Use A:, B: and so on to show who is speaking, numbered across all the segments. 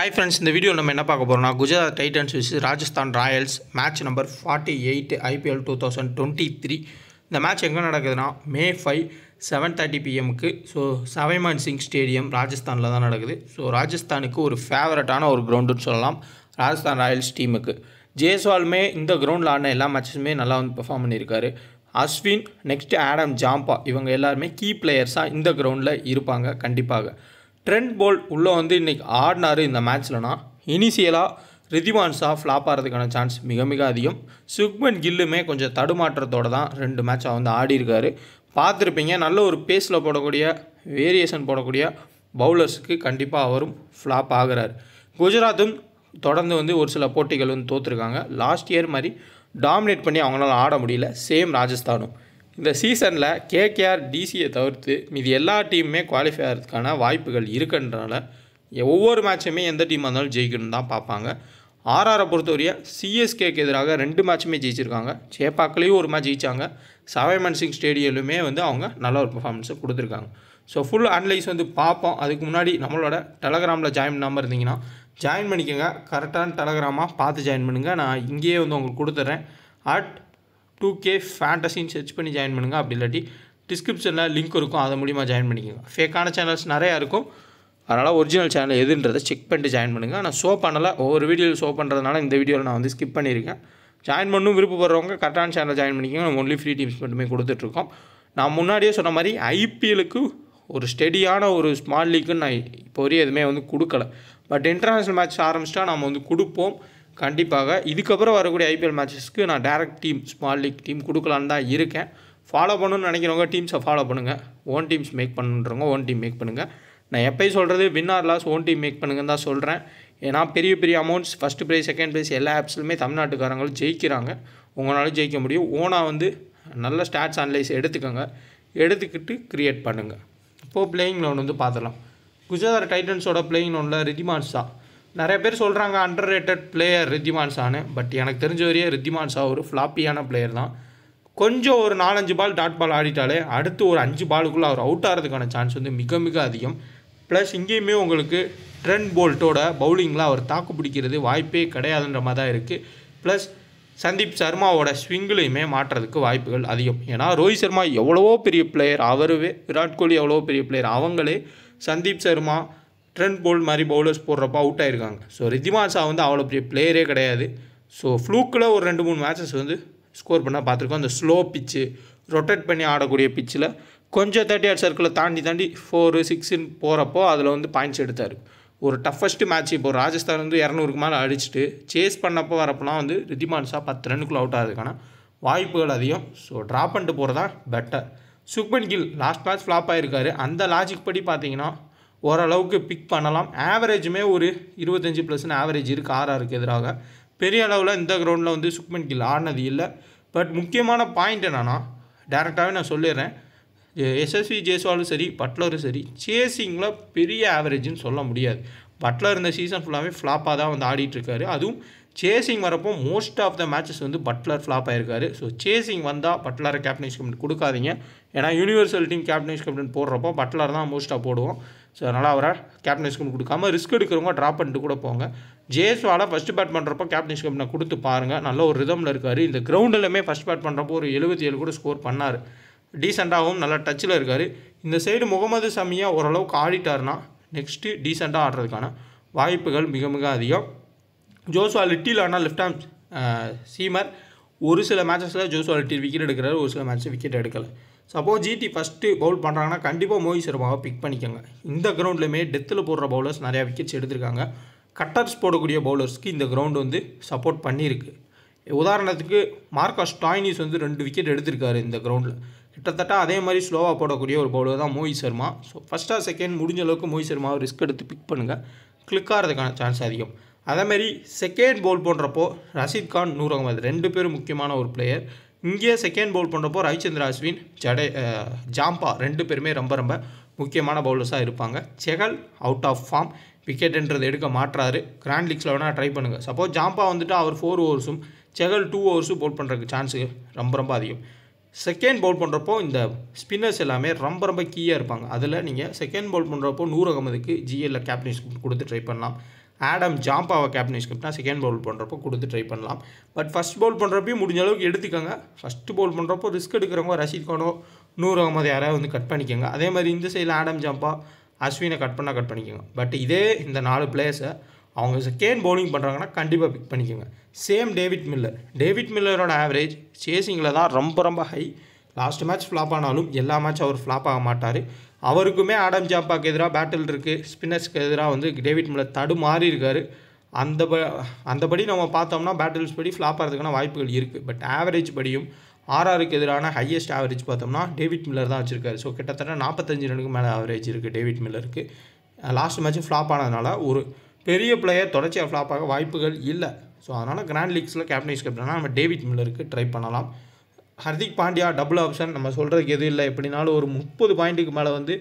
A: hi friends இந்த video நம்ம என்ன பார்க்க போகிறோம்னா குஜராத் டைட்டன்ஸ் விஸ் Rajasthan Royals match number forty eight IPL two thousand twenty three இந்த மேட்ச் எங்கே நடக்குதுன்னா மே five seven thirty பிஎம்க்கு so சவைமான் Singh stadium ராஜஸ்தானில் தான் நடக்குது ஸோ ராஜஸ்தானுக்கு ஒரு ஃபேவரட்டான ஒரு கிரவுண்டுன்னு சொல்லலாம் ராஜஸ்தான் ராயல்ஸ் டீமுக்கு ஜேஸ்வால்மே இந்த கிரவுண்டில் ஆடின எல்லா மேட்சஸுமே நல்லா வந்து பெர்ஃபார்ம் பண்ணியிருக்காரு அஸ்வின் நெக்ஸ்ட்டு ஆடம் ஜாம்பா இவங்க எல்லாருமே கீ பிளேயர்ஸாக இந்த கிரவுண்டில் இருப்பாங்க கண்டிப்பாக ட்ரெண்ட் போல் உள்ளே வந்து இன்றைக்கி ஆடினார் இந்த மேட்ச்லனா இனிஷியலாக ரிதிவான்ஸாக ஃப்ளாப் ஆகிறதுக்கான சான்ஸ் மிக மிக அதிகம் சுக்மன் கில்லுமே கொஞ்சம் தடுமாற்றத்தோடு தான் ரெண்டு மேட்சாக வந்து ஆடிருக்காரு பார்த்துருப்பீங்க நல்ல ஒரு பேஸில் போடக்கூடிய வேரியேஷன் போடக்கூடிய பவுலர்ஸுக்கு கண்டிப்பாக அவரும் ஃப்ளாப் ஆகிறார் குஜராத்தும் தொடர்ந்து வந்து ஒரு சில போட்டிகள் வந்து தோற்றுருக்காங்க லாஸ்ட் இயர் மாதிரி டாமினேட் பண்ணி அவங்களால ஆட முடியல சேம் ராஜஸ்தானும் இந்த சீசனில் கேகேஆர் டிசியை தவிர்த்து மீது எல்லா டீமுமே குவாலிஃபை ஆகிறதுக்கான வாய்ப்புகள் இருக்குன்றனால ஒவ்வொரு மேட்சுமே எந்த டீமாக இருந்தாலும் ஜெயிக்கணும் தான் பார்ப்பாங்க ஆர்ஆரை பொறுத்தவரைய சிஎஸ்கேக்கு எதிராக ரெண்டு மேட்சுமே ஜெயிச்சிருக்காங்க சேப்பாக்கிலையும் ஒரு மேட்ச் ஜெயித்தாங்க சவைமன் சிங் ஸ்டேடியலுமே வந்து அவங்க நல்ல ஒரு பர்ஃபார்மன்ஸை கொடுத்துருக்காங்க ஸோ ஃபுல் அனலைஸ் வந்து பார்ப்போம் அதுக்கு முன்னாடி நம்மளோட டெலகிராமில் ஜாயின் பண்ணாமல் இருந்தீங்கன்னா ஜாயின் பண்ணிக்கோங்க கரெக்டான டெலகிராமாக பார்த்து ஜாயின் பண்ணுங்கள் நான் இங்கேயே வந்து உங்களுக்கு கொடுத்துட்றேன் அட் டூ கே ஃபேண்டசின்னு சர்ச் பண்ணி ஜாயின் பண்ணுங்கள் அப்படி இல்லாட்டி டிஸ்கிரிப்ஷனில் லிங்க் இருக்கும் அது மூலிமா ஜாயின் பண்ணிக்கோங்க ஃபேக்கான சேனல்ஸ் நிறையா இருக்கும் அதனால் ஒரிஜினல் சேனல் எதுன்றதை செக் பண்ணிட்டு ஜாயின் பண்ணுங்கள் நான் ஷோ பண்ணலை ஒவ்வொரு வீடியோவில் ஷோ பண்ணுறதுனால இந்த வீடியோவில் நான் வந்து ஸ்கிப் பண்ணியிருக்கேன் ஜாயின் பண்ணும் விருப்பப்படுறவங்க கரெக்டான சேனல் ஜாயின் பண்ணிக்கோங்க நம்ம ஒன்லி ஃப்ரீ டீம்ஸ் மட்டுமே கொடுத்துட்ருக்கோம் நான் முன்னாடியே சொன்ன மாதிரி ஐபிஎலுக்கு ஒரு ஸ்டெடியான ஒரு ஸ்மால் லீக்குன்னு நான் இப்போ வரையும் எதுவுமே வந்து கொடுக்கல பட் இன்டர்நேஷ்னல் மேட்ச் ஆரம்பிச்சிட்டா நம்ம வந்து கொடுப்போம் கண்டிப்பாக இதுக்கப்புறம் வரக்கூடிய ஐபிஎல் மேட்சஸ்க்கு நான் direct team small league team கொடுக்கலான்னு தான் இருக்கேன் ஃபாலோ பண்ணணும்னு நினைக்கிறவங்க டீம்ஸை ஃபாலோ பண்ணுங்கள் ஓன் டீம்ஸ் மேக் பண்ணுன்றவங்க ஓன் டீம் மேக் பண்ணுங்கள் நான் எப்போயும் சொல்கிறது win or loss own team make பண்ணுங்கன்னு தான் சொல்கிறேன் ஏன்னா பெரிய பெரிய amounts first prize second prize எல்லா ஆப்ஸ்லையுமே தமிழ்நாட்டுக்காரங்களும் ஜெயிக்கிறாங்க உங்களால் ஜெயிக்க முடியும் ஓனாக வந்து நல்ல ஸ்டாட்ஸ் அனலைஸ் எடுத்துக்கோங்க எடுத்துக்கிட்டு க்ரியேட் பண்ணுங்கள் இப்போது பிளேயிங் லோன் வந்து பார்த்துடலாம் குஜராத் டைட்டன்ஸோட பிளேயிங் லோனில் ரிதிமான்ஸ் தான் நிறைய பேர் சொல்கிறாங்க underrated player Riddhiman but எனக்கு தெரிஞ்ச வரையே ரித்திமான்ஸா ஒரு ஃப்ளாப்பியான பிளேயர் தான் கொஞ்சம் ஒரு நாலஞ்சு பால் டாட் பால் ஆடிட்டாலே அடுத்து ஒரு அஞ்சு பாலுக்குள்ளே அவர் அவுட் ஆகிறதுக்கான சான்ஸ் வந்து மிக மிக அதிகம் ப்ளஸ் இங்கேயுமே உங்களுக்கு ட்ரெண்ட் போல்ட்டோட பவுலிங்கில் அவர் தாக்கு பிடிக்கிறது வாய்ப்பே கிடையாதுன்ற மாதிரி தான் இருக்குது ப்ளஸ் சந்தீப் சர்மாவோட ஸ்விங்கிலையுமே மாற்றுறதுக்கு வாய்ப்புகள் அதிகம் ஏன்னா ரோஹித் சர்மா எவ்வளவோ பெரிய பிளேயர் அவருவே விராட் கோலி எவ்வளோ பெரிய பிளேயர் அவங்களே சந்தீப் சர்மா ட்ரெண்ட் போல் மாதிரி பவுலர்ஸ் போடுறப்போ அவுட் ஆயிருக்காங்க ஸோ ரித்திமாசா வந்து அவ்வளோ பெரிய பிளேயரே கிடையாது ஸோ ஃப்ளூக்கில் ஒரு ரெண்டு மூணு மேட்சஸ் வந்து ஸ்கோர் பண்ணால் பார்த்துருக்கோம் அந்த ஸ்லோ பிச்சு ரொட்டேட் பண்ணி ஆடக்கூடிய பிச்சில் கொஞ்சம் தேர்ட்டி ஆட் சர்க்கிளை தாண்டி தாண்டி ஃபோரு சிக்ஸுன்னு போகிறப்போ அதில் வந்து பாயிண்ட்ஸ் எடுத்தார் ஒரு டஃபஸ்ட்டு மேட்ச் இப்போ ராஜஸ்தான் வந்து இரநூறுக்கு மேலே அடிச்சுட்டு சேஸ் பண்ணப்போ வரப்போலாம் வந்து ரித்திமான்ஷா பத்து ரன்னுக்குள்ளே அவுட் ஆகுதுக்கான வாய்ப்புகள் அதிகம் ஸோ ட்ராப் பண்ணிட்டு போகிறதா better Shubman Gill last match flop ஆகிருக்காரு அந்த லாஜிக் படி பார்த்தீங்கன்னா ஓரளவுக்கு பிக் பண்ணலாம் ஆவரேஜுமே ஒரு இருபத்தஞ்சி ப்ளஸ்னு ஆவரேஜ் இருக்குது ஆர்ஆருக்கு எதிராக பெரிய அளவில் இந்த கிரவுண்டில் வந்து சுக்மன் கில் ஆடினது இல்லை பட் முக்கியமான பாயிண்ட் என்னென்னா டேரெக்டாகவே நான் சொல்லிடுறேன் எஸ்எஸ்வி ஜேஸ்வாலும் சரி பட்லரும் சரி சேசிங்கில் பெரிய ஆவரேஜ்னு சொல்ல முடியாது பட்லர் இருந்த சீசன் ஃபுல்லாகவே ஃப்ளாப்பாக தான் வந்து ஆடிட்டுருக்காரு அதுவும் சேசிங் வரப்போ மோஸ்ட் ஆஃப் த மேட்சஸ் வந்து பட்லர் ஃப்ளாப் ஆயிருக்காரு ஸோ சேசிங் வந்தால் பட்லரை கேப்டன்ஸ் கம்ப்ளைண்ட் கொடுக்காதீங்க ஏன்னா யூனிவர்சல் டீம் கேப்டன்ஸ் கமிட் போடுறப்போ பட்லர் தான் மோஸ்ட்டாக போடுவோம் ஸோ அதனால் அவரை கேப்டன்ஸ்க்கு கொடுக்காம ரிஸ்க் எடுக்கிறவங்க ட்ராப் பண்ணிட்டு கூட போங்க ஜேஸ்வால ஃபஸ்ட் பேட் பண்ணுறப்போ கேப்டன்ஸ்க்கு நான் கொடுத்து பாருங்கள் நல்ல ஒரு ரிதமில் இருக்கார் இந்த கிரவுண்டிலுமே ஃபஸ்ட் பேட் பண்ணுறப்போ ஒரு எழுபத்தி ஏழு கூட ஸ்கோர் பண்ணார் டீசெண்டாகவும் நல்லா டச்சில் இருக்கார் இந்த சைடு முகமது சமியாக ஓரளவுக்கு ஆடிட்டார்னா நெக்ஸ்ட்டு டீசெண்டாக ஆடுறதுக்கான வாய்ப்புகள் மிக மிக அதிகம் ஜோஸ்வா லிட்டில் ஆனால் லெஃப்ட் ஆம் சீமர் ஒரு சில மேட்சஸில் ஜோஸ் அல்ட்டி விக்கெட் எடுக்கிறாரு ஒரு சில மேட்ச்சு விக்கெட் எடுக்கலை சப்போஸ் ஜிடி ஃபஸ்ட்டு பவுல் பண்ணுறாங்கன்னா கண்டிப்பாக மோகித் சர்மாவை பிக் பண்ணிக்கோங்க இந்த கிரவுண்ட்லையுமே டெத்தில் போடுற பவுலர்ஸ் நிறையா விக்கெட்ஸ் எடுத்திருக்காங்க கட்டர்ஸ் போடக்கூடிய பவுலர்ஸ்க்கு இந்த கிரவுண்ட் வந்து சப்போர்ட் பண்ணியிருக்கு உதாரணத்துக்கு மார்க்கஸ் ஸ்டாய்னிஸ் வந்து ரெண்டு விக்கெட் எடுத்திருக்காரு இந்த கிரவுண்டில் கிட்டத்தட்ட அதே மாதிரி ஸ்லோவாக போடக்கூடிய ஒரு பவுலர் தான் மோகித் சர்மா ஸோ ஃபஸ்ட்டாக செகண்ட் முடிஞ்ச அளவுக்கு மோகித் சர்மாவை ரிஸ்க் எடுத்து பிக் பண்ணுங்கள் கிளிக் ஆகிறதுக்கான சான்ஸ் அதிகம் அதேமாரி செகண்ட் பவுல் பண்ணுறப்போ ரஷீத் கான் நூர் அகமது ரெண்டு பேரும் முக்கியமான ஒரு பிளேயர் இங்கே செகண்ட் பவுல் பண்ணுறப்போ ரவிச்சந்திர அஸ்வின் ஜடே ஜாம்பா ரெண்டு பேருமே ரொம்ப ரொம்ப முக்கியமான பவுலர்ஸாக இருப்பாங்க செகல் அவுட் ஆஃப் ஃபார்ம் விக்கெட்ன்றது எடுக்க மாட்டுறாரு கிராண்ட் லீக்ஸில் வேணால் ட்ரை பண்ணுங்கள் சப்போஸ் ஜாம்பா வந்துட்டு அவர் ஃபோர் ஓவர்ஸும் செகல் டூ ஓவர்ஸும் பவுல் பண்ணுறதுக்கு சான்ஸு ரொம்ப ரொம்ப அதிகம் செகண்ட் பவுல் பண்ணுறப்போ இந்த ஸ்பின்னர்ஸ் எல்லாமே ரொம்ப ரொம்ப கீயாக இருப்பாங்க அதில் நீங்கள் செகண்ட் பவுல் பண்ணுறப்போ நூறு அகமதுக்கு ஜிஎல்ல கேப்டன்ஸ் கொடுத்து ட்ரை பண்ணலாம் ஆடம் ஜாம்பாவை கேப்டன் ஸ்கிரிப்ட்னா செகண்ட் பவுல் பண்ணுறப்போ கொடுத்து ட்ரை பண்ணலாம் பட் ஃபஸ்ட் பவுல் பண்ணுறப்பையும் முடிஞ்ச அளவுக்கு எடுத்துக்கோங்க ஃபஸ்ட்டு பவுல் பண்ணுறப்போ ரிஸ்க் எடுக்கிறவங்க ரஷீத் கானோ நூறு அகமது யாராவது வந்து கட் பண்ணிக்கோங்க அதே மாதிரி இந்த சைடில் ஆடம் ஜாம்பா அஸ்வினை கட் பண்ணால் கட் பண்ணிக்கோங்க பட் இதே இந்த நாலு பிளேயர்ஸை அவங்க செகண்ட் பவுலிங் பண்ணுறாங்கன்னா கண்டிப்பாக பிக் பண்ணிக்கோங்க சேம் டேவிட் மில்லர் டேவிட் மில்லரோட ஆவரேஜ் சேசிங்கில் தான் ரொம்ப ரொம்ப ஹை லாஸ்ட் மேட்ச் ஃப்ளாப் ஆனாலும் எல்லா மேட்ச் அவர் ஃப்ளாப் ஆக மாட்டார் அவருக்குமே ஆடம் ஜாப்பாக்கு எதிராக பேட்டில் இருக்குது ஸ்பின்னர்ஸ்க்கு எதிராக வந்து டேவிட் மில்லர் மாறி இருக்கார் அந்த ப அந்தபடி நம்ம பார்த்தோம்னா பேட்டில்ஸ் படி ஃப்ளாப் ஆகிறதுக்கான வாய்ப்புகள் இருக்குது பட் ஆவரேஜ் படியும் ஆர்ஆருக்கு எதிரான ஹையஸ்ட் ஆவரேஜ் பார்த்தோம்னா டேவிட் மில்லர் தான் வச்சுருக்காரு ஸோ கிட்டத்தட்ட நாற்பத்தஞ்சு ரனுக்கு மேலே ஆவரேஜ் இருக்குது டேவிட் மில்லருக்கு லாஸ்ட் மேட்ச்சும் ஃப்ளாப் ஆனதுனால ஒரு பெரிய பிளேயர் தொடர்ச்சியாக ஃப்ளாப் ஆக வாய்ப்புகள் இல்லை ஸோ அதனால் கிராண்ட் லீக்ஸில் கேப்டனைஸ் கேப்டனாக நம்ம டேவிட் மில்லருக்கு ட்ரை பண்ணலாம் ஹர்திக் பாண்டியா டபுள் ஆப்ஷன் நம்ம சொல்கிறதுக்கு எதுவும் இல்லை எப்படினாலும் ஒரு முப்பது பாயிண்ட்டுக்கு மேலே வந்து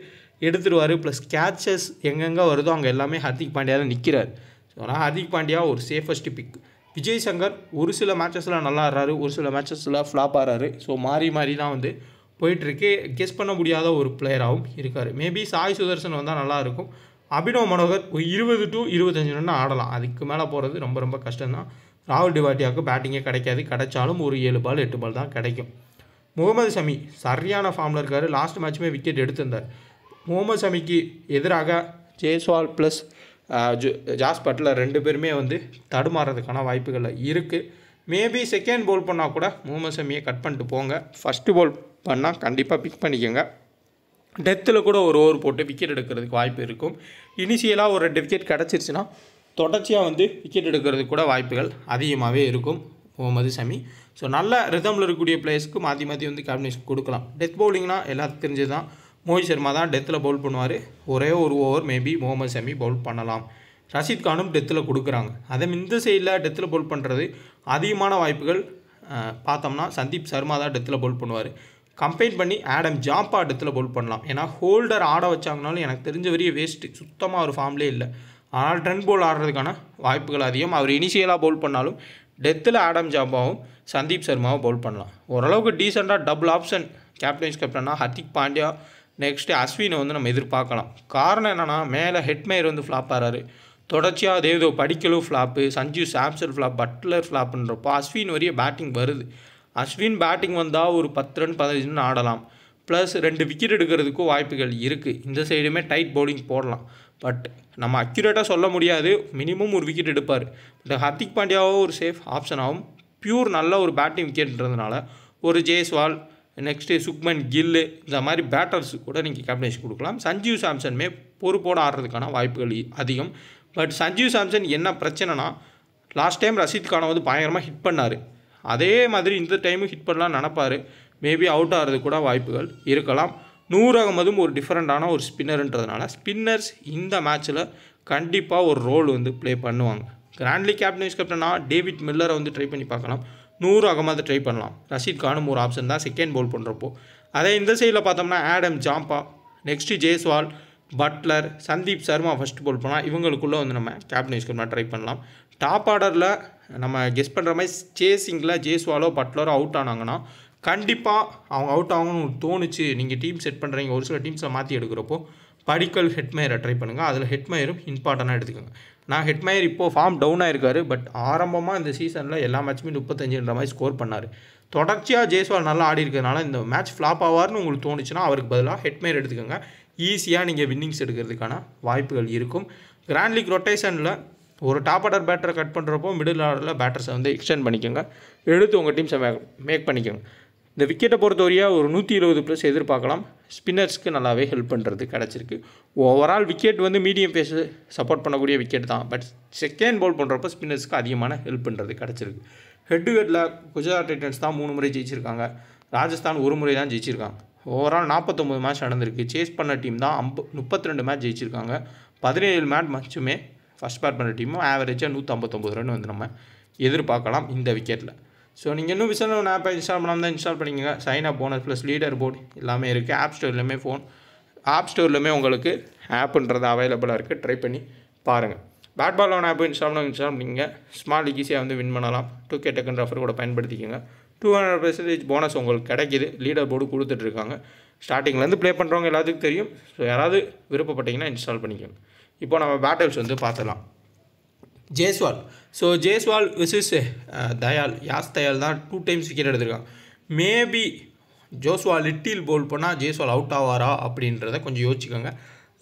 A: எடுத்துருவார் ப்ளஸ் கேட்சஸ் எங்கெங்கே வருதோ அங்கே எல்லாமே ஹர்திக் பாண்டியா தான் நிற்கிறார் ஸோ ஆனால் ஹர்திக் பாண்டியா ஒரு சேஃபஸ்ட் பிக் விஜய் சங்கர் ஒரு சில மேட்சஸில் நல்லா ஆடுறாரு ஒரு சில மேட்சஸில் ஃப்ளாப் ஆடுறாரு ஸோ மாறி மாறி தான் வந்து போயிட்டுருக்கு கெஸ் பண்ண முடியாத ஒரு பிளேயராகவும் இருக்கார் மேபி சாய் சுதர்சன் வந்தால் நல்லாயிருக்கும் அபினவ் மனோகர் இருபது டு இருபத்தஞ்சு ரன் ஆடலாம் அதுக்கு மேலே போகிறது ரொம்ப ரொம்ப கஷ்டம் தான் ராகுல் டிவாட்டியாவுக்கு பேட்டிங்கே கிடைக்காது கிடைச்சாலும் ஒரு ஏழு பால் எட்டு பால் தான் கிடைக்கும் முகமது சமி சரியான ஃபார்மில் இருக்கார் லாஸ்ட் மேட்ச்சுமே விக்கெட் எடுத்திருந்தார் முகமது சமிக்கு எதிராக ஜேஸ்வால் ப்ளஸ் ஜாஸ் பட்லர் ரெண்டு பேருமே வந்து தடுமாறதுக்கான வாய்ப்புகள் இருக்குது மேபி செகண்ட் போல் பண்ணால் கூட முகமது ஷமியை கட் பண்ணிட்டு போங்க ஃபஸ்ட்டு போல் பண்ணால் கண்டிப்பாக பிக் பண்ணிக்கோங்க டெத்தில் கூட ஒரு ஓவர் போட்டு விக்கெட் எடுக்கிறதுக்கு வாய்ப்பு இருக்கும் இனிஷியலாக ஒரு ரெண்டு விக்கெட் கிடச்சிருச்சுன்னா தொடர்ச்சியாக வந்து விக்கெட் எடுக்கிறது கூட வாய்ப்புகள் அதிகமாகவே இருக்கும் முகமது சமி ஸோ நல்ல ரிதமில் இருக்கக்கூடிய பிளேயர்ஸ்க்கு மாற்றி மாற்றி வந்து காம்பினேஷன் கொடுக்கலாம் டெத் பவுலிங்னா எல்லாத்துக்கும் தெரிஞ்சது தான் மோஹித் சர்மா தான் டெத்தில் பவுல் பண்ணுவார் ஒரே ஒரு over maybe Mohammed Shami bowl பண்ணலாம் ரஷீத் கானும் டெத்தில் கொடுக்குறாங்க அதை இந்த சைடில் டெத்தில் பவுல் பண்ணுறது அதிகமான வாய்ப்புகள் பார்த்தோம்னா சந்தீப் சர்மா தான் டெத்தில் பவுல் பண்ணுவார் கம்பைன் பண்ணி ஆடம் ஜாம்பா டெத்தில் பவுல் பண்ணலாம் ஏன்னா ஹோல்டர் ஆட வச்சாங்கனாலும் எனக்கு தெரிஞ்ச வரைய வேஸ்ட்டு சுத்தமாக ஒரு ஃபார்ம்லே இல்லை ஆனால் ட்ரெண்ட் போல் ஆடுறதுக்கான வாய்ப்புகள் அதிகம் அவர் இனிஷியலாக பவுல் பண்ணாலும் டெத்தில் ஆடம் ஜாபாவும் சந்தீப் சர்மாவும் பவுல் பண்ணலாம் ஓரளவுக்கு டீசெண்டாக டபுள் ஆப்ஷன் கேப்டன்ஸ் கேப்டனாக ஹர்திக் பாண்டியா நெக்ஸ்ட்டு அஸ்வினை வந்து நம்ம எதிர்பார்க்கலாம் காரணம் என்னென்னா மேலே ஹெட்மேயர் வந்து ஃப்ளாப் ஆகிறாரு தொடர்ச்சியாக தேவதோ படிக்கலும் flop Sanjeev Samson flop Buttler ஃப்ளாப்புன்றப்போ அஸ்வின் வரைய பேட்டிங் வருது அஸ்வின் பேட்டிங் வந்தால் ஒரு பத்து ரன் பதினஞ்சு ரன் ஆடலாம் ப்ளஸ் ரெண்டு விக்கெட் எடுக்கிறதுக்கும் வாய்ப்புகள் இருக்குது இந்த சைடுமே டைட் பவுலிங் போடலாம் பட் நம்ம அக்யூரேட்டாக சொல்ல முடியாது மினிமம் ஒரு விக்கெட் எடுப்பார் பட் ஹர்திக் பாண்டியாவும் ஒரு சேஃப் ஆப்ஷனாகவும் பியூர் நல்ல ஒரு பேட்டிங் விக்கெட்ன்றதுனால ஒரு ஜெய்ஸ்வால் நெக்ஸ்ட்டு சுக்மன் கில்லு இந்த மாதிரி பேட்டர்ஸ் கூட நீங்கள் கேப்டன்ஷிப் கொடுக்கலாம் சஞ்சீவ் சாம்சன்மே பொறுப்போடு ஆடுறதுக்கான வாய்ப்புகள் அதிகம் பட் சஞ்சீவ் சாம்சன் என்ன பிரச்சனைனா லாஸ்ட் டைம் ரஷீத் கானை வந்து பயங்கரமாக ஹிட் பண்ணார் அதே மாதிரி இந்த டைமும் ஹிட் பண்ணலாம் நினப்பார் மேபி அவுட் ஆகிறது கூட வாய்ப்புகள் இருக்கலாம் நூர் அகமதும் ஒரு டிஃப்ரெண்ட்டான ஒரு ஸ்பின்னருன்றதுனால ஸ்பின்னர்ஸ் இந்த மேட்ச்சில் கண்டிப்பாக ஒரு ரோல் வந்து ப்ளே பண்ணுவாங்க கிராண்ட்லி கேப்டன் வைஸ் கேப்டனா டேவிட் மில்லரை வந்து ட்ரை பண்ணி பார்க்கலாம் நூறு அகமது ட்ரை பண்ணலாம் ரஷீத் கானும் ஒரு ஆப்ஷன் தான் செகண்ட் பவுல் பண்ணுறப்போ அதே இந்த சைடில் பார்த்தோம்னா Adam Zampa next Jaiswal Buttler Sandeep Sharma first bowl பண்ணால் இவங்களுக்குள்ளே வந்து நம்ம கேப்டன் வைஸ் கேப்டனாக ட்ரை பண்ணலாம் டாப் ஆர்டரில் நம்ம கெஸ் பண்ணுற மாதிரி சேசிங்கில் ஜேஸ்வாலோ பட்லரோ அவுட் ஆனாங்கன்னா கண்டிப்பாக அவங்க அவுட் ஆகணும்னு தோணுச்சு நீங்கள் டீம் செட் பண்ணுறீங்க ஒரு சில டீம்ஸில் மாற்றி எடுக்கிறப்போ படிக்கல் ஹெட்மயரை ட்ரை பண்ணுங்கள் அதில் ஹெட்மயரும் இம்பார்ட்டண்ட்டாக எடுத்துக்கோங்க நான் ஹெட்மயர் இப்போது ஃபார்ம் டவுன் ஆயிருக்காரு பட் ஆரம்பமாக இந்த சீசனில் எல்லா மேட்ச்சுமே முப்பத்தஞ்சுன்ற மாதிரி ஸ்கோர் பண்ணார் தொடர்ச்சியாக ஜெய்ஸ்வால் நல்லா ஆடி இருக்கிறதுனால இந்த மேட்ச் ஃப்ளாப் ஆவார்னு உங்களுக்கு தோணுச்சுன்னா அவருக்கு பதிலாக ஹெட்மயர் எடுத்துக்கோங்க ஈஸியாக நீங்கள் வின்னிங்ஸ் எடுக்கிறதுக்கான வாய்ப்புகள் இருக்கும் கிராண்ட் லீக் ரொட்டேஷனில் ஒரு டாப் ஆர்டர் பேட்டரை கட் பண்ணுறப்போ மிடில் ஆர்டரில் பேட்டர்ஸை வந்து எக்ஸ்டெண்ட் பண்ணிக்கோங்க எடுத்து உங்கள் டீம்ஸை மேக் மேக் பண்ணிக்கோங்க இந்த விக்கெட்டை பொறுத்தவரையாக ஒரு நூற்றி இருபது ப்ளஸ் எதிர்பார்க்கலாம் ஸ்பின்னர்ஸ்க்கு நல்லாவே ஹெல்ப் பண்ணுறது கிடச்சிருக்கு ஓவரால் விக்கெட் வந்து மீடியம் பேஸு சப்போர்ட் பண்ணக்கூடிய விக்கெட் தான் பட் செகண்ட் பால் பண்ணுறப்ப ஸ்பின்னர்ஸ்க்கு அதிகமான ஹெல்ப் பண்ணுறது கிடச்சிருக்கு ஹெட் டு ஹெட்டில் குஜராத் டைட்டன்ஸ் தான் மூணு முறை ஜெயிச்சிருக்காங்க ராஜஸ்தான் ஒரு முறை தான் ஜெயிச்சிருக்காங்க ஓவரால் நாற்பத்தொம்பது மேட்ச் நடந்திருக்கு சேஸ் பண்ண டீம் தான் அம்ப முப்பத்திரெண்டு மேட்ச் ஜெயிச்சிருக்காங்க பதினேழு மேட்ச் மட்டுமே ஃபஸ்ட் பேட் பண்ண டீமும் ஆவரேஜாக நூற்றம்பத்தொம்பது ரன் வந்து நம்ம எதிர்பார்க்கலாம் இந்த விக்கெட்டில் ஸோ நீங்கள் இன்னும் விசாரணை ஒன்று ஆப்பை இன்ஸ்டால் பண்ணாமல் தான் இன்ஸ்டால் பண்ணிக்கங்க sign up bonus plus leader board எல்லாமே இருக்குது ஆப் ஸ்டோர்லேயுமே ஃபோன் ஆப் ஸ்டோர்லேயுமே உங்களுக்கு ஆப்புன்றது அவைலபிளாக இருக்குது ட்ரை பண்ணி பாருங்கள் bat ball loan app install பண்ண இன்ஸ்டால் பண்ணிங்க ஸ்மால் ஈஸியாக வந்து வின் பண்ணலாம் டூ கே டெக்கன் ரஃபர் கூட பயன்படுத்திக்கோங்க டூ ஹண்ட்ரட் பர்சன்டேஜ் போனஸ் உங்களுக்கு கிடைக்கிது லீடர் போர்டு கொடுத்துட்ருக்காங்க ஸ்டார்டிங்லேருந்து ப்ளே பண்ணுறவங்க எல்லாத்துக்கும் தெரியும் ஸோ யாராவது விருப்பப்பட்டிங்கன்னா இன்ஸ்டால் பண்ணிக்கோங்க இப்போ நம்ம பேட்டல்ஸ் வந்து பார்த்துலாம் Jaiswal so Jaiswal vs uh, Dayal Yash Dayal தான் டூ டைம்ஸ் விக்கெட் எடுத்திருக்கான் மேபி ஜோஸ்வால் லிட்டில் போல் போனால் ஜேஸ்வால் அவுட் ஆவாரா அப்படின்றத கொஞ்சம் யோசிச்சுக்கோங்க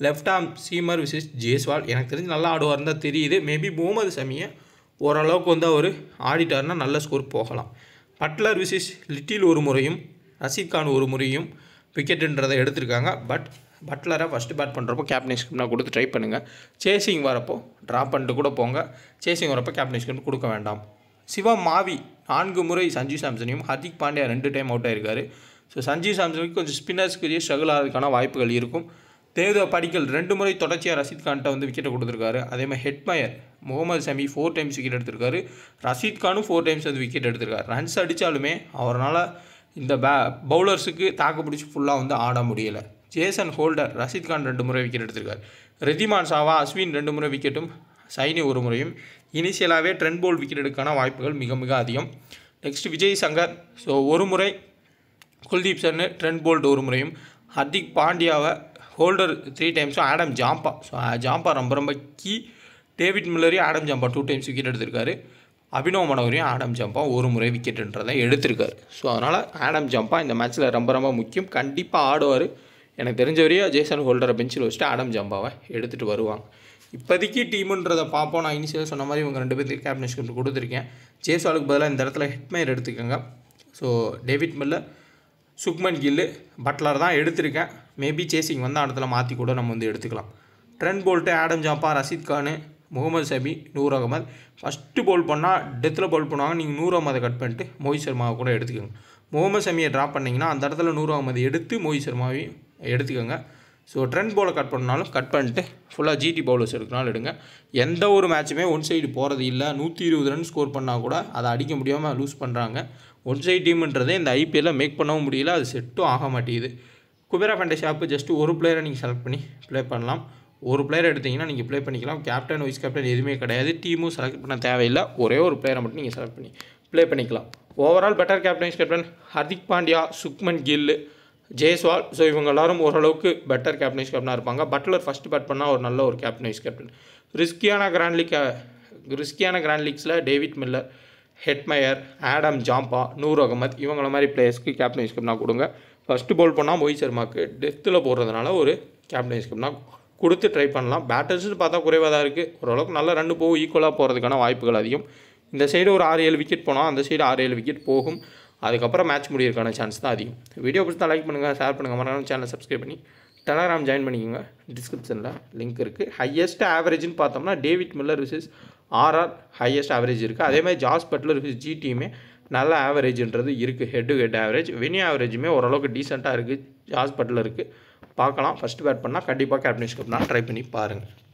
A: left arm seamer vs Jaiswal எனக்கு தெரிஞ்சு நல்லா ஆடுவார் தான் தெரியுது மேபி முகமது சமியை ஓரளவுக்கு வந்து அவர் ஆடிட்டார்னா நல்ல ஸ்கோர் போகலாம் பட்லர் விசிஸ் லிட்டில் ஒரு முறையும் ரஷீத் கான் ஒரு முறையும் விக்கெட்டுன்றதை எடுத்திருக்காங்க பட் பட்லரை ஃபஸ்ட்டு பேட் பண்ணுறப்போ கேப்டன் ஸ்கிரிப்ட்னா கொடுத்து ட்ரை பண்ணுங்கள் சேசிங் வரப்போ ட்ராப் பண்ணிட்டு கூட போங்க சேசிங் வரப்போ கேப்டன் ஸ்கிரிப்ட் கொடுக்க வேண்டாம் சிவா மாவி நான்கு முறை சஞ்சீவ் சாம்சனையும் ஹர்திக் பாண்டியா ரெண்டு டைம் அவுட் ஆயிருக்காரு ஸோ சஞ்சீவ் சாம்சனுக்கு கொஞ்சம் ஸ்பின்னர்ஸ்க்குரிய ஸ்ட்ரகிள் ஆகிறதுக்கான வாய்ப்புகள் இருக்கும் தேவத படிக்கல் ரெண்டு முறை தொடர்ச்சியாக ரஷீத் கான்ட்ட வந்து விக்கெட்டை கொடுத்துருக்காரு அதே மாதிரி Hetmyer Mohammed Shami four times wicket எடுத்திருக்காரு ரஷீத் கானும் ஃபோர் டைம்ஸ் வந்து விக்கெட் எடுத்திருக்காரு ரன்ஸ் அடித்தாலுமே அவரால் இந்த பே பவுலர்ஸுக்கு தாக்கு பிடிச்சி ஃபுல்லாக வந்து ஆட முடியலை ஜேசன் ஹோல்டர் ரஷித் கான் ரெண்டு முறை விக்கெட் எடுத்திருக்கார் ரிதிமான் சாவா அஸ்வின் ரெண்டு முறை விக்கெட்டும் சைனி ஒரு முறையும் இனிஷியலாகவே ட்ரெண்ட் போல் விக்கெட் எடுக்கான வாய்ப்புகள் மிக மிக அதிகம் நெக்ஸ்ட் விஜய் சங்கர் ஸோ ஒரு முறை குல்தீப் சன்னு ட்ரெண்ட் போல்ட் ஒரு முறையும் ஹர்திக் பாண்டியாவை ஹோல்டர் த்ரீ டைம்ஸும் ஆடம் ஜாம்பா ஸோ ஜாம்பா ரொம்ப ரொம்ப கீ டேவிட் மில்லரையும் Adam Zampa two times wicket எடுத்திருக்காரு அபினவ் மனோகரையும் ஆடம் ஜாம்பா ஒரு முறை விக்கெட்டுன்றதை எடுத்திருக்காரு ஸோ அதனால் ஆடம் ஜாம்பா இந்த மேட்ச்சில் ரொம்ப ரொம்ப முக்கியம் கண்டிப்பாக ஆடுவார் எனக்கு தெரிஞ்ச வரையும் ஜேசன் ஹோல்டரை பெஞ்சில் வச்சுட்டு ஆடம் ஜம்பாவை எடுத்துகிட்டு வருவாங்க இப்போதைக்கு டீமுன்றதை பார்ப்போம் நான் இனிஷியலாக சொன்ன மாதிரி இவங்க ரெண்டு பேர்த்துக்கு கேப்டன்ஷிப் கொடுத்துருக்கேன் ஜேஸ்வாலுக்கு பதிலாக இந்த இடத்துல ஹெட்மேர் எடுத்துக்கோங்க so David Miller Shubman Gill Buttler தான் எடுத்திருக்கேன் மேபி சேசிங் வந்து இடத்துல மாற்றி கூட நம்ம வந்து எடுத்துக்கலாம் Trent Boult Adam Zampa Rashid Khan Mohammed Shami Noor Ahmad first bowl பண்ணால் டெத்தில் போல் பண்ணுவாங்க நீங்கள் நூறு அகமதை கட் பண்ணிட்டு மோஹித் சர்மாவை கூட எடுத்துக்கோங்க முகமது சமியை ட்ராப் பண்ணிங்கன்னா அந்த இடத்துல நூறு அகமது எடுத்து மோஹித் சர்மாவையும் எடுத்துக்கோங்க ஸோ ட்ரெண்ட் போல கட் பண்ணாலும் கட் பண்ணிட்டு ஃபுல்லாக ஜிடி பவுலர்ஸ் எடுக்கனாலும் எடுங்க எந்த ஒரு மேட்சுமே ஒன் சைடு போகிறது இல்லை நூற்றி இருபது ரன் ஸ்கோர் பண்ணால் கூட அதை அடிக்க முடியாமல் லூஸ் பண்ணுறாங்க ஒன் சைடு டீம்ன்றதே இந்த ஐபிஎல்லில் மேக் பண்ணவும் முடியல அது செட்டும் ஆக மாட்டேங்குது குபேரா ஃபண்டே ஷாப்பு ஜஸ்ட்டு ஒரு பிளேயரை நீங்கள் செலக்ட் பண்ணி ப்ளே பண்ணலாம் ஒரு பிளேயர் எடுத்தீங்கன்னா நீங்கள் ப்ளே பண்ணிக்கலாம் கேப்டன் வைஸ் கேப்டன் எதுவுமே கிடையாது டீமும் செலக்ட் பண்ண தேவையில்லை ஒரே ஒரு பிளேயரை மட்டும் நீங்கள் செலக்ட் பண்ணி ப்ளே பண்ணிக்கலாம் overall better captain vice captain Hardik Pandya Shubman Gill Jaiswal so இவங்க எல்லாரும் ஓரளவுக்கு பெட்டர் கேப்டனைஸ் கேப்டனாக இருப்பாங்க பட்லர் ஃபஸ்ட்டு பேட் பண்ணால் ஒரு நல்ல ஒரு கேப்டனைஸ் கேப்டன் ரிஸ்கியான கிராண்ட் லீக் ரிஸ்கியான கிராண்ட் லீக்ஸில் David Miller Hetmyer Adam Zampa Noor Ahmad இவங்கள மாதிரி பிளேயர்ஸ்க்கு கேப்டனைஸ் கேப்டனாக கொடுங்க ஃபஸ்ட்டு போல் பண்ணால் மொய் சர்மாவுக்கு டெத்தில் போடுறதுனால ஒரு கேப்டனைஸ் கேப்டனாக கொடுத்து ட்ரை பண்ணலாம் பேட்டர்ஸ்னு பார்த்தா குறைவாக தான் இருக்குது ஓரளவுக்கு நல்ல ரெண்டு போகும் ஈக்குவலாக போகிறதுக்கான வாய்ப்புகள் அதிகம் இந்த சைடு ஒரு ஆறு ஏழு விக்கெட் போனால் அந்த சைடு ஆறு ஏழு விக்கெட் போகும் அதுக்கப்புறம் மேட்ச் முடியிருக்கான சான்ஸ் தான் அதிகம் வீடியோ பிடிச்சா லைக் பண்ணுங்கள் ஷேர் பண்ணுங்கள் மறக்காம சேனலை சப்ஸ்கிரைப் பண்ணி டெலகிராம் ஜாயின் பண்ணிக்கோங்க டிஸ்கிரிப்ஷனில் லிங்க் இருக்குது ஹையஸ்ட் ஆவரேஜ்னு பார்த்தோம்னா David Miller vs RR highest average இருக்குது அதே மாதிரி ஜாஸ் பட்லர் விசஸ் ஜிடியுமே நல்ல ஆவரேஜ்ன்றது இருக்குது head to head average venue ஆவரேஜுமே ஓரளவுக்கு டீசெண்டாக இருக்குது ஜாஸ் பட்லருக்கு பார்க்கலாம் ஃபஸ்ட்டு பேட் பண்ணால் கண்டிப்பாக கேப்டன்ஸ் கப்னால் ட்ரை பண்ணி பாருங்கள்